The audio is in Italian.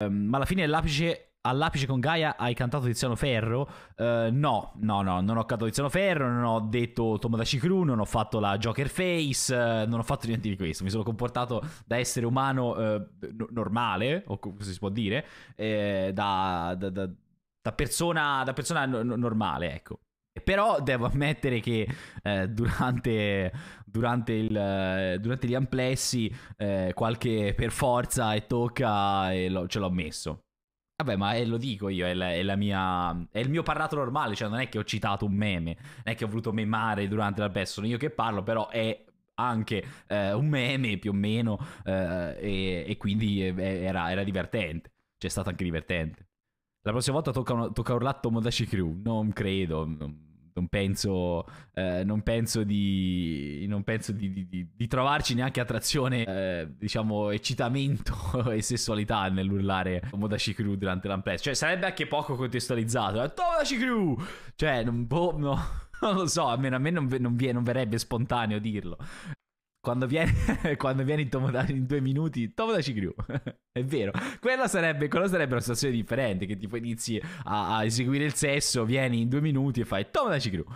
Um, ma alla fine l'apice, all'apice con Gaia hai cantato Tiziano Ferro? Uh, no, no, no, non ho cantato Tiziano Ferro, non ho detto Tomodachi Crew, non ho fatto la Joker Face, uh, non ho fatto niente di questo. Mi sono comportato da essere umano uh, eh, n- normale, o come si può dire, eh, da, da, da, da, persona, da persona n- normale, ecco. Però devo ammettere che eh, durante, durante, il, eh, durante, gli amplessi eh, qualche per forza e tocca e lo, ce l'ho messo. Vabbè, ma eh, lo dico io, è, la, è, la mia, è, il mio parlato normale, cioè non è che ho citato un meme, non è che ho voluto memare durante l'amplessi, sono io che parlo, però è anche eh, un meme più o meno eh, e, e, quindi era, era divertente, cioè è stato anche divertente. La prossima volta tocca, un, tocca un ratto Modashi Crew, non credo. Non non penso, eh, non penso, di, non penso di, di, di trovarci neanche attrazione, eh, diciamo, eccitamento e sessualità nell'urlare Tomodachi Crew durante l'unplay. Cioè, sarebbe anche poco contestualizzato. Eh? Crew! Cioè, non, boh, no, non lo so, almeno a me non, non, vi, non verrebbe spontaneo dirlo quando vieni, quando viene in Tomoda in due minuti, Tomoda ci crew. È vero, quella sarebbe, quella sarebbe, una situazione differente, che tipo inizi a, a, eseguire il sesso, vieni in due minuti e fai Tomoda ci crew.